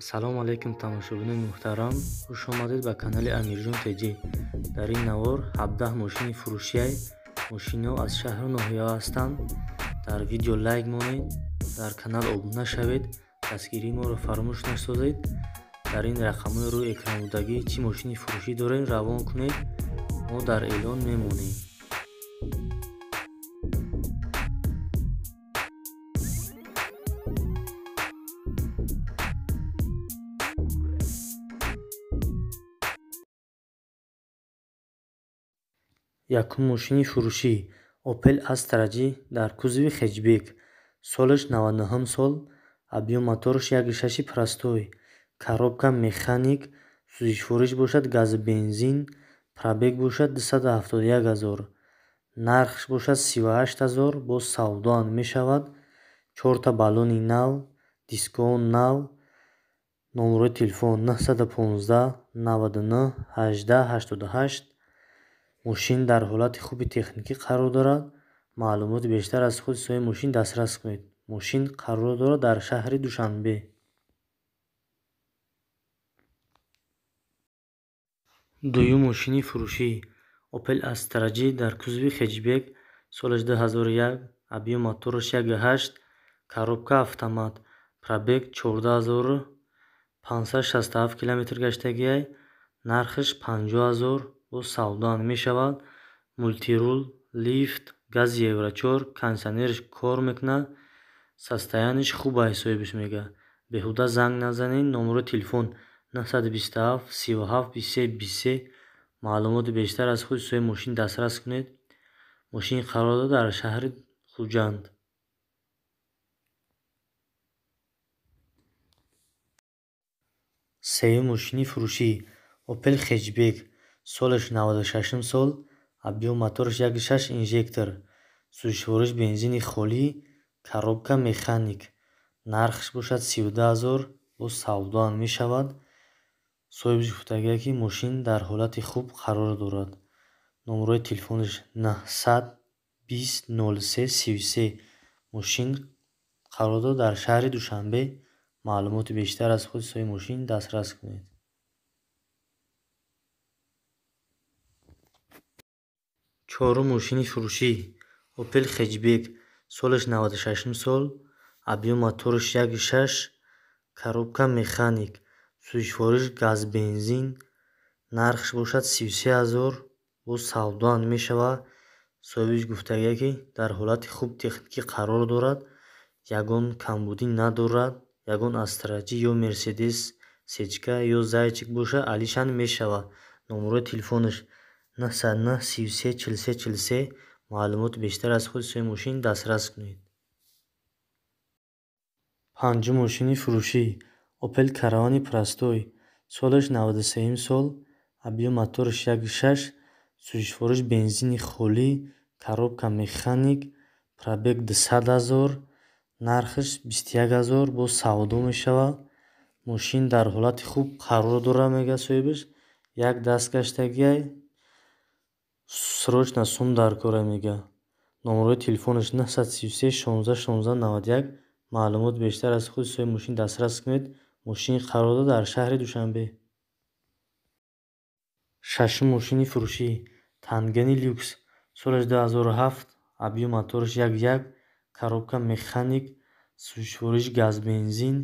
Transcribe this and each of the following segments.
салом алайкум тамошобинони муҳтарам хуш омадед ба канали амирҷон тҷ дар ин навор 17 мошини фурӯшияй мошинҳо аз шаҳру ноҳия ҳастанд дар видео лайк монед дар канал обуна шавед дастгирии моро фаромӯш насозед дар ин рақамҳои рӯи экранбудагӣ чӣ мошини фурӯшӣ дорем равон кунед мо дар эълон мемонем якум мошини фурӯшӣ опел астраҷи дар кузови хеҷбек солаш 99 сол объёматорш 16 прастой коробка механик сӯзишфориш бошад газ бензин пробег бошад 271 0 нархш бошад 38 0 бо савдоан мешавад чорта балони нав диско нав номрои телефон 915 99 18 88 мошин дар ҳолати хуби техникӣ қарор дорад маълумоти бештар аз худи соҳиби мошин дастрас кунед мошин қарор дорад дар шаҳри душанбе дуюм мошини фурӯшӣ опел астраҷи дар кузови хеҷбек соли 201 объем моторош 18 коробка автомат пробег 14567 км гаштагиай нархиш 50 000 савдо мешавад мултирул лифт гази еврачор кондисионериш кор мекунад состояниш хуб а ҳисобибиш мега беҳуда занг назанед номури телефон 927 37 23 23 маълумоти бештар аз худи сои мошин дастрас кунед мошини қарорда дар шаҳри хуҷанд сеюм мошини фурӯшӣ опел хечбек солаш 96 сол абдио моторш 16 инжектор сӯзишворӣш бензини холӣ коробка механик нархш бошад 32000 бо савдоан мешавад соҳибаш гуфтагӣа ки мошин дар ҳолати хуб қарор дорад номрои телефонаш 920033 мошин қарордод дар шаҳри душанбе маълумоти бештар аз ходисои мошин дастрас кунед чорум мошини фурӯшӣ опел хеҷбек солаш 96 сол абё моторш 16 коробка механик сӯишвориш газ бензин нархш бошад 33000 бо савдоан мешавад соҳибиш гуфтагӣя ки дар ҳолати хуб техникӣ қарор дорад ягон камбудӣ надорад ягон астрачи ё мерседес сечка ё зайчик боша алишан мешавад номураи телефонаш 0-6-1-2-3-4-5-6-7-8-9-10 99334343 маълумоти бештар аз худи сои мошин дастрас кунед панҷум мошини фурӯшӣ опел каравани прастой солаш 93 сол объем моторш 16 сӯзишворӯш бензини холӣ коробка механик пробег 200 00 нархш 21 00 бо савдо мешавад мошин дар ҳолати хуб қарор дора мега соҳибаш як даст гаштагиай срочно сум даркора мега номрои телефонаш 933 16 16 91 маълумот бештар аз худисои мошин дастрас кунед мошин қарорда дар шаҳри душанбе шашум мошини фурӯшӣ тангани люкс солаш 2007 объем моторш 11 коробка механик сушвориш газбензин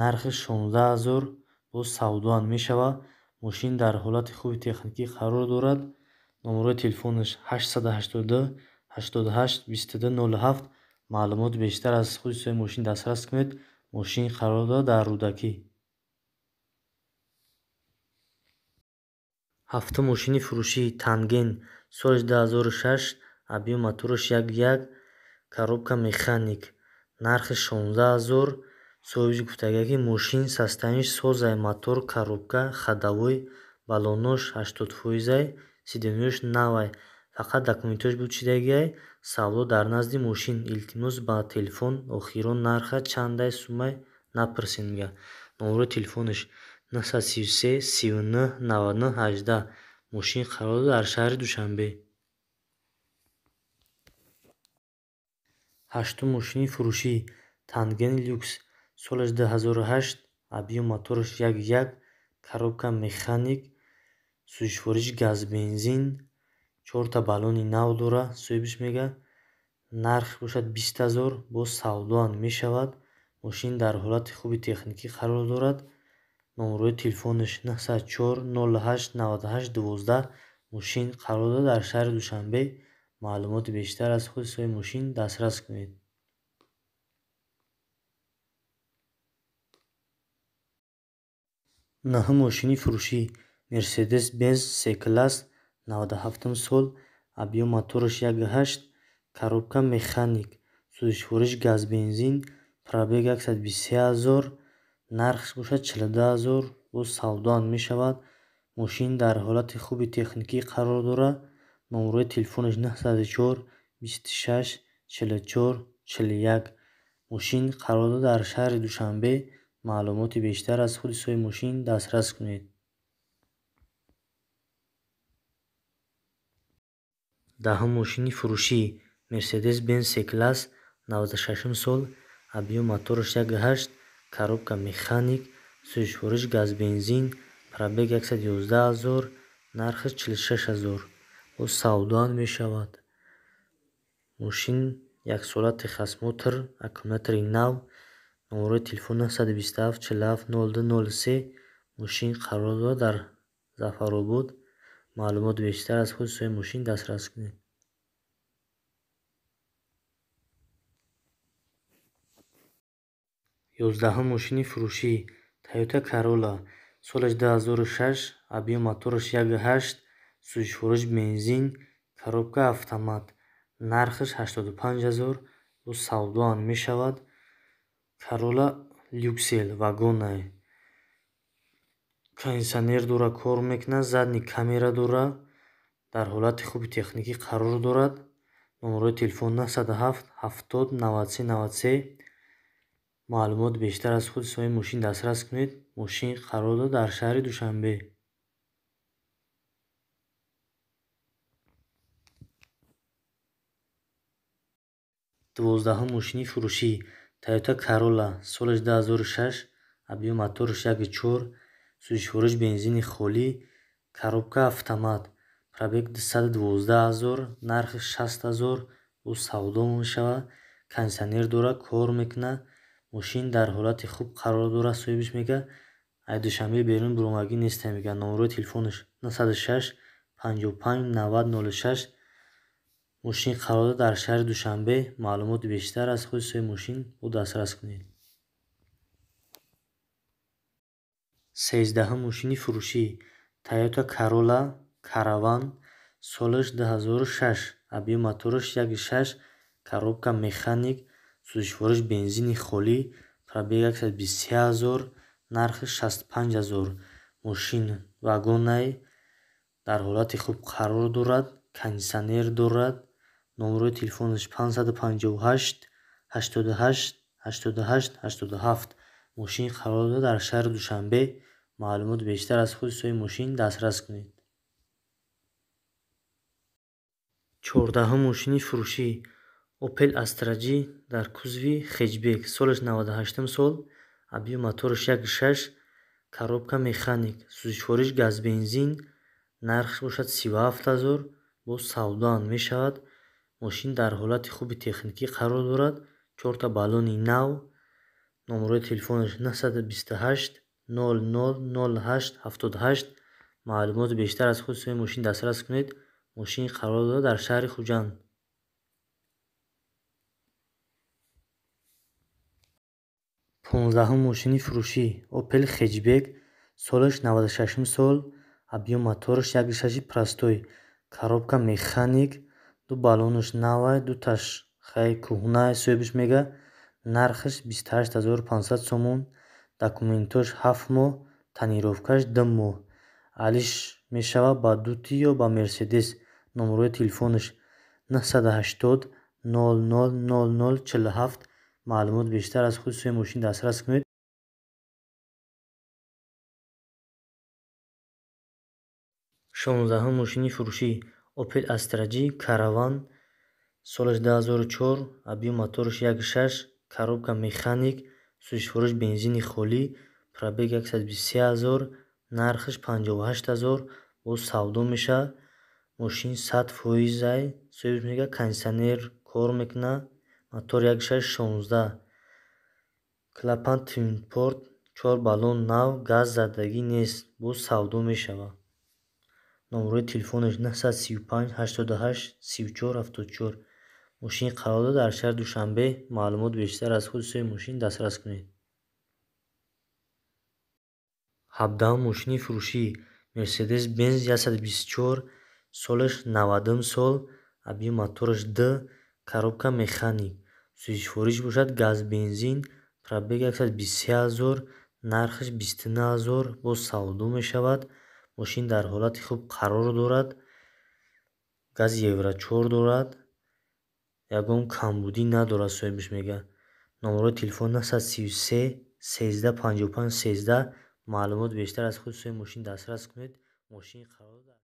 нархи 16 000 боз савдоан мешавад мошин дар ҳолати хуби техникӣ қарор дорад номрои телефонаш 88 маълумот бештар аз хусусияи мошин дастрас кунед мошини қарор дод дар рӯдакӣ ҳафтум мошини фурӯшии танген соли 206 объем матураш 11 коробка механик нархи 16000 соҳиби гуфтагаки мошин састаниш созай мотор коробка хадавой балонош 80фоизай сидинӯш навай фақат документош бучидагай савло дар назди мошин илтимос ба телефон охиро нарха чандай сумай напрсин мига номри телефонаш 933 39 99 18 мошин қарор дар шаҳри душанбе ҳаштум мошини фурӯшӣ танген люкс солаш 208 объем моторш 11 коробка механик сӯзишворишӣ газбензин чорта баллони нав дора соҳибш мега нарх бошад бист ҳазор боз савдоан мешавад мошин дар ҳолати хуби техникӣ қарор дорад номрои телефонаш 94-08-98-12 мошин қарор дорад дар шаҳри душанбе маълумоти бештар аз худи соҳиби мошин дастрас кунед наҳм мошини фурӯшӣ мерседес бенс секлас 97 сол абё моторш 18 коробка механик сузишворӣш газбензин пробег 123000 нарх бошад 42000 бо савдоан мешавад мошин дар ҳолати хуби техникӣ қарор дорад номрои телефонаш 904 26 44 41 мошин қарорда дар шаҳри душанбе маълумоти бештар аз ходисои мошин дастрас кунед даҳум мошини фурӯшӣ мерседес бен секлас 96 сол объем мотор 68 коробка механик сӯзишворӣш газбензин пробег 111000 нархи 46000 бо савдоан мешавад мошин яксола техас мотор аккумулятори нав номрои телефон 927 47 03 мошин қарор дорад дар зафаробод маълумот бештар аз хусусои мошин дастрас кунед ёздаҳум мошини фурӯшӣ тайёта карола солаш 206 объём моторш 18 сӯзишворӯш бензин коробка автомат нархш 85000 бо савдоан мешавад карола люксел вагонай кондисионер дура кор мекунад задни камера дура дар ҳолати хуби техникӣ қарор дорад номрои телефон 97793 маълумот бештар аз ҳодисаҳои мошин дастрас кунед мошин қарор дод дар шаҳри душанбе дувоздаҳум мошини фурӯшӣ тайёта карола соли 206 объём атор 14 сӯзишворӯш бензини холӣ коробка автомат пробег 212000 нархи 60000 ӯ савдо мешавад кондисионер дора кор мекуна мошин дар ҳолати хуб қарор дора соҳибаш мега ай душанбе берун буромагӣ нестам мега номрои телефонаш 906 559006 мошин қарорда дар шаҳри душанбе маълумоти бештар аз хоҷисои мошин ӯ дастрас кунед сездаҳм мошини фурӯшӣ тайёта карола караван соли 206 объем моторш 16 коробка механик сузишвориш бензини холӣ пробег 123000 нархи 65000 мошин вагонай дар ҳолати хуб қарор дорад кондисионер дорад номрои телефонаш 558 88 88 87 мошини қарор дорад дар шаҳри душанбе маълумот бештар аз худи сои мошин дастрас кунед чордаҳум мошини фурӯшӣ опел астраҷи дар кузви хеҷбек соли 98 сол объем моторш 16 коробка механик сузишвориш газбензин нарх бошад 37 0 бо савдоан мешавад мошин дар ҳолати хуби техникӣ қарор дорад чорта баллони нав номрои телефонаш 928 00078 маълумоти бештар аз худи сои мошин дастрас кунед мошини қарор дода дар шаҳри хуҷанд понздаҳум мошини фурӯшӣ опел хеҷбек солаш навду шашум сол объем моторш як шаши простой коробка механик ду балонаш навай ду ташхаи кӯҳнай соҳибаш мега нархаш 28500 сомон документош ҳафт моҳ танировкаш ду моҳ алиш мешавад ба дути ё ба мерседес номрои телефонаш 980 00047 маълумот бештар аз хусусои мошин дастрас кунед шонздаҳам мошини фурӯшӣ опел астраҷи караван солаш 204 объем моторш 16 коробка механик сӯзишфурӯш бензини холӣ пробег 123000 нархш 58000 боз савдо меша мошин 100 фоизай сервис мега кондисионер кор мекуна мотор 1616 клапан твинпорт чор балон нав газ задагӣ нест боз савдо мешава номрои телефонаш 935 88 34 74 мушини қарорда дар шаҳр душанбе маълумот бештар аз ҳодисаи мушин дастрас кунед ҳабдаҳум мушини фурӯшӣ мерседес бенз 124 солаш 9 сол объем моторш д коробка механик сӯзишворич бошад газ бензин пробег 123000 нархаш 29000 боз савдо мешавад мошин дар ҳолати хуб қарор дорад газ евра 4 дорад ягон камбудӣ надорад соҳибаш мегӯяд номрои телефон 933 1355 13 маълумот бештар аз хусуси мошин дастрас кунед мошин қарор дар